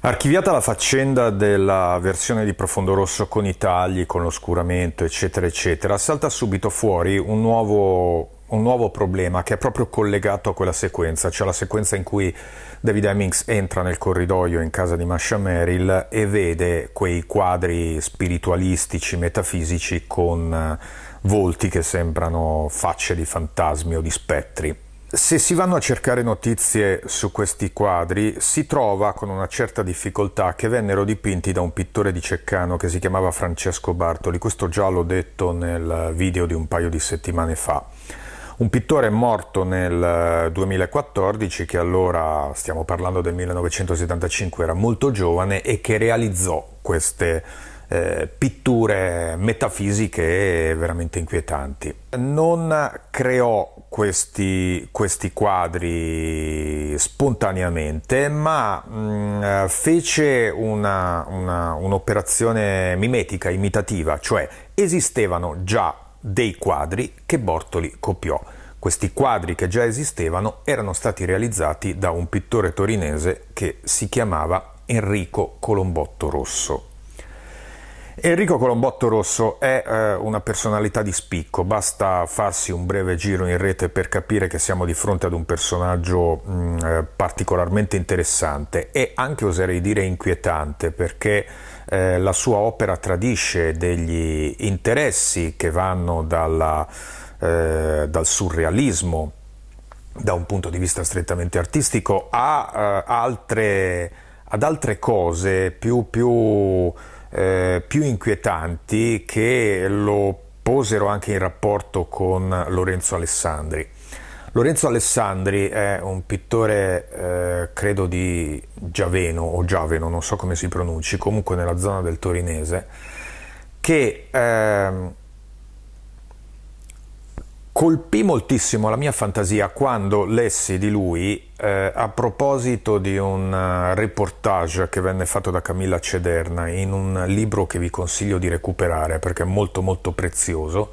Archiviata la faccenda della versione di Profondo Rosso con i tagli, con l'oscuramento, eccetera, eccetera, salta subito fuori un nuovo, un nuovo problema che è proprio collegato a quella sequenza, cioè la sequenza in cui David Hemmings entra nel corridoio in casa di Masha Merrill e vede quei quadri spiritualistici, metafisici con eh, volti che sembrano facce di fantasmi o di spettri. Se si vanno a cercare notizie su questi quadri, si trova con una certa difficoltà che vennero dipinti da un pittore di Ceccano che si chiamava Francesco Bartoli. Questo già l'ho detto nel video di un paio di settimane fa. Un pittore morto nel 2014 eh, che allora, stiamo parlando del 1975, era molto giovane e che realizzò queste eh, pitture metafisiche veramente inquietanti. Non creò questi, questi quadri spontaneamente, ma mh, mm, fece una, una, un'operazione mimetica, imitativa, cioè esistevano già dei quadri che Bortoli copiò. Questi quadri che già esistevano erano stati realizzati da un pittore torinese che si chiamava Enrico Colombotto Rosso. Enrico Colombotto Rosso è eh, una personalità di spicco, basta farsi un breve giro in rete per capire che siamo di fronte ad un personaggio mh, mm, eh, particolarmente interessante e anche oserei dire inquietante perché eh, la sua opera tradisce degli interessi che vanno dalla, eh, dal surrealismo da un punto di vista strettamente artistico a, eh, altre, ad altre cose più... più eh, più inquietanti che lo posero anche in rapporto con Lorenzo Alessandri. Lorenzo Alessandri è un pittore, eh, credo di Giaveno o Giaveno, non so come si pronunci, comunque nella zona del torinese, che eh, colpì moltissimo la mia fantasia quando lessi di lui eh, a proposito di un eh, reportage che venne fatto da Camilla Cederna in un libro che vi consiglio di recuperare perché è molto molto prezioso,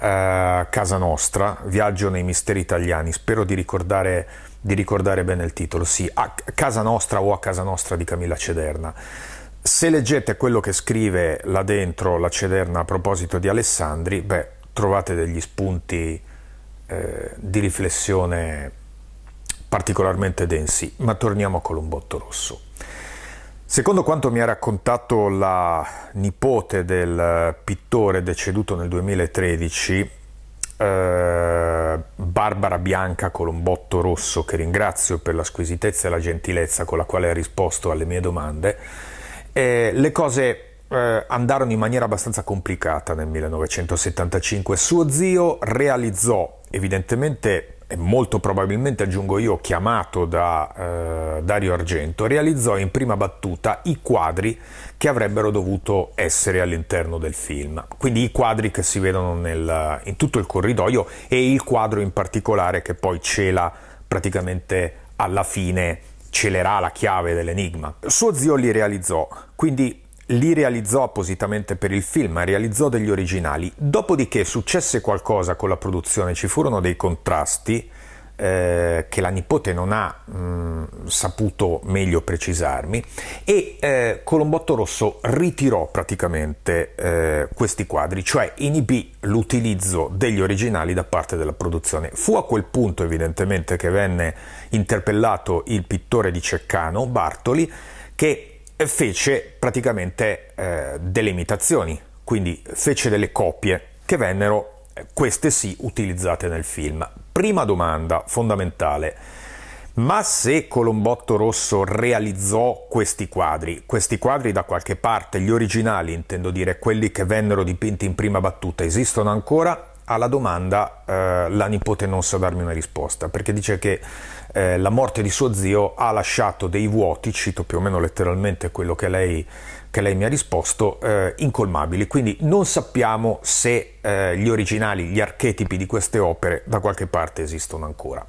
eh, Casa Nostra, Viaggio nei misteri italiani, spero di ricordare, di ricordare bene il titolo, sì, a Casa Nostra o a Casa Nostra di Camilla Cederna. Se leggete quello che scrive là dentro la Cederna a proposito di Alessandri, beh, trovate degli spunti eh, di riflessione particolarmente densi, ma torniamo a Colombotto Rosso. Secondo quanto mi ha raccontato la nipote del pittore deceduto nel 2013, eh, Barbara Bianca Colombotto Rosso, che ringrazio per la squisitezza e la gentilezza con la quale ha risposto alle mie domande, eh, le cose eh, andarono in maniera abbastanza complicata nel 1975. Suo zio realizzò, evidentemente e molto probabilmente aggiungo io chiamato da eh, Dario Argento, realizzò in prima battuta i quadri che avrebbero dovuto essere all'interno del film. Quindi i quadri che si vedono nel, in tutto il corridoio e il quadro in particolare che poi cela praticamente alla fine celerà la chiave dell'enigma. Suo zio li realizzò, quindi li realizzò appositamente per il film, realizzò degli originali. Dopodiché successe qualcosa con la produzione, ci furono dei contrasti eh, che la nipote non ha mh, mm, saputo meglio precisarmi e eh, Colombotto Rosso ritirò praticamente eh, questi quadri, cioè inibì l'utilizzo degli originali da parte della produzione. Fu a quel punto evidentemente che venne interpellato il pittore di Ceccano, Bartoli, che eh, fece praticamente eh, delle imitazioni, quindi fece delle copie che vennero, eh, queste sì, utilizzate nel film. Prima domanda fondamentale, ma se Colombotto Rosso realizzò questi quadri, questi quadri da qualche parte, gli originali intendo dire, quelli che vennero dipinti in prima battuta, esistono ancora? alla domanda eh, la nipote non sa darmi una risposta, perché dice che eh, la morte di suo zio ha lasciato dei vuoti, cito più o meno letteralmente quello che lei, che lei mi ha risposto, eh, incolmabili. Quindi non sappiamo se eh, gli originali, gli archetipi di queste opere da qualche parte esistono ancora.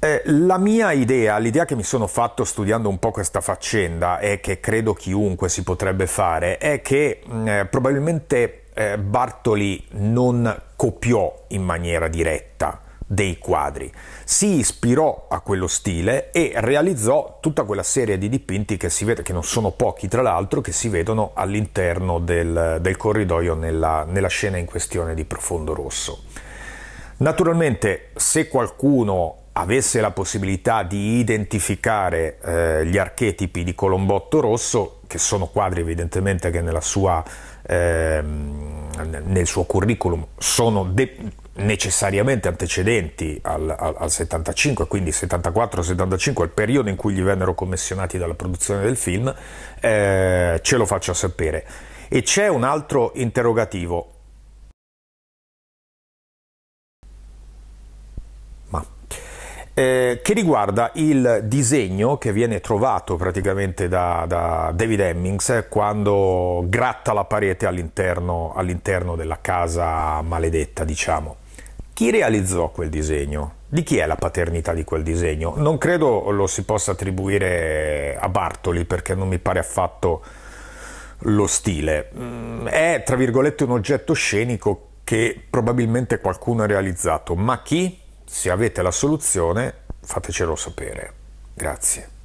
Eh, la mia idea, l'idea che mi sono fatto studiando un po' questa faccenda e che credo chiunque si potrebbe fare, è che mm, eh, probabilmente eh, Bartoli non copiò in maniera diretta dei quadri, si ispirò a quello stile e realizzò tutta quella serie di dipinti che si vede, che non sono pochi tra l'altro, che si vedono all'interno del, del corridoio nella, nella scena in questione di Profondo Rosso. Naturalmente, se qualcuno avesse la possibilità di identificare eh, gli archetipi di Colombotto Rosso, che sono quadri evidentemente che sua, eh, nel suo curriculum sono de- necessariamente antecedenti al, al, al 75, quindi 74-75, il periodo in cui gli vennero commissionati dalla produzione del film, eh, ce lo faccia sapere. E c'è un altro interrogativo, eh, che riguarda il disegno che viene trovato praticamente da, da David Hemmings quando gratta la parete all'interno, all'interno della casa maledetta, diciamo. Chi realizzò quel disegno? Di chi è la paternità di quel disegno? Non credo lo si possa attribuire a Bartoli perché non mi pare affatto lo stile. Mm, è, tra virgolette, un oggetto scenico che probabilmente qualcuno ha realizzato, ma chi? Se avete la soluzione fatecelo sapere. Grazie.